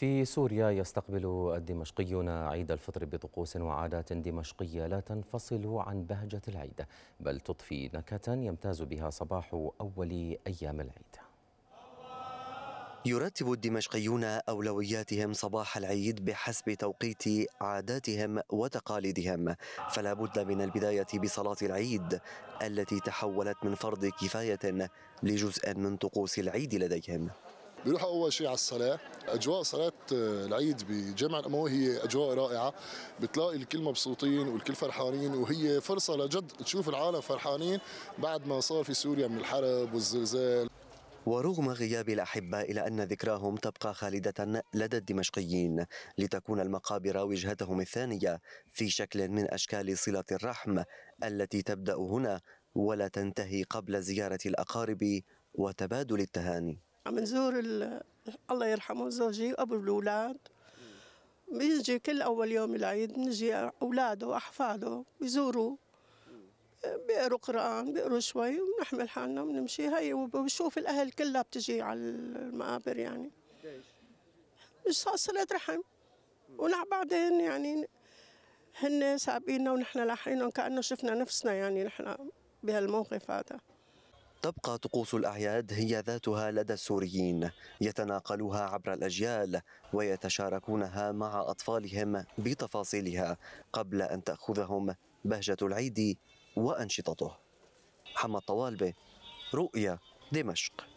في سوريا يستقبل الدمشقيون عيد الفطر بطقوس وعادات دمشقية لا تنفصل عن بهجة العيد بل تضفي نكهة يمتاز بها صباح أول أيام العيد يرتب الدمشقيون أولوياتهم صباح العيد بحسب توقيت عاداتهم وتقاليدهم فلا بد من البداية بصلاة العيد التي تحولت من فرض كفاية لجزء من طقوس العيد لديهم بيروحوا أول شيء على الصلاة اجواء صلاه آه، العيد بجمع الاموي هي اجواء رائعه بتلاقي الكل مبسوطين والكل فرحانين وهي فرصه لجد تشوف العالم فرحانين بعد ما صار في سوريا من الحرب والزلزال ورغم غياب الأحبة إلى أن ذكراهم تبقى خالدة لدى الدمشقيين لتكون المقابر وجهتهم الثانية في شكل من أشكال صلة الرحم التي تبدأ هنا ولا تنتهي قبل زيارة الأقارب وتبادل التهاني عم نزور الله يرحمه زوجي وابو الاولاد بيجي كل اول يوم العيد بنجي اولاده واحفاده بيزوروا بيقروا قران بيقروا شوي ونحمل حالنا ونمشي هي وبشوف الاهل كلها بتجي على المقابر يعني ليش؟ صلة رحم وبعدين يعني هن سابقيننا ونحن لاحقينهم كانه شفنا نفسنا يعني نحن بهالموقف هذا تبقى طقوس الأعياد هي ذاتها لدى السوريين يتناقلوها عبر الأجيال ويتشاركونها مع أطفالهم بتفاصيلها قبل أن تأخذهم بهجة العيد وأنشطته حمد طوالبة رؤيا دمشق